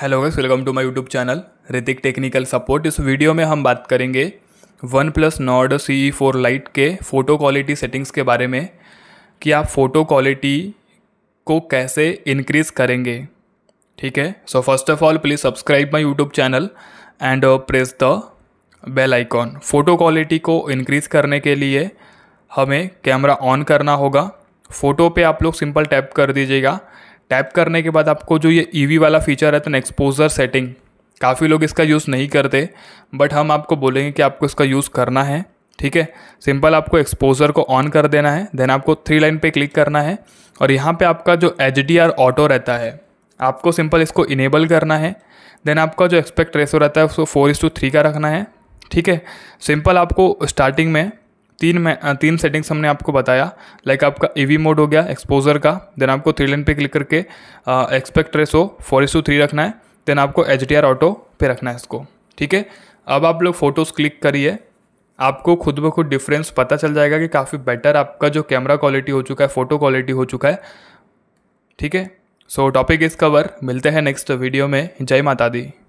hello guys welcome to my YouTube channel Hrithik technical support इस video में हम बात करेंगे one plus Nord C E four lite के फ़ोटो क्वालिटी सेटिंग्स के बारे में कि आप फ़ोटो क्वालिटी को कैसे इनक्रीज़ करेंगे ठीक है so first of all please subscribe my YouTube channel and press the bell icon photo quality को इनक्रीज़ करने के लिए हमें कैमरा ऑन करना होगा फ़ोटो पे आप लोग सिंपल टैप कर दीजिएगा टैप करने के बाद आपको जो ये ईवी e वाला फीचर है तो एक्सपोजर सेटिंग काफ़ी लोग इसका यूज़ नहीं करते बट हम आपको बोलेंगे कि आपको इसका यूज़ करना है ठीक है सिंपल आपको एक्सपोजर को ऑन कर देना है देन आपको थ्री लाइन पे क्लिक करना है और यहाँ पे आपका जो एच डी आर ऑटो रहता है आपको सिंपल इसको इनेबल करना है देन आपका जो एक्सपेक्ट रेसो रहता है उसको फोर इस टू थ्री का रखना है ठीक है सिंपल आपको स्टार्टिंग में तीन में तीन सेटिंग्स हमने आपको बताया लाइक like आपका ईवी e मोड हो गया एक्सपोजर का देन आपको थ्री लेन पे क्लिक करके expect ratio four to three रखना है देन आपको एच डी आर ऑटो पे रखना है इसको ठीक है अब आप लोग फ़ोटोज़ क्लिक करिए आपको खुद ब खुद डिफरेंस पता चल जाएगा कि काफ़ी बेटर आपका जो कैमरा क्वालिटी हो चुका है फ़ोटो क्वालिटी हो चुका है ठीक है सो टॉपिक इज़ कवर मिलते हैं नेक्स्ट वीडियो में जय माता दी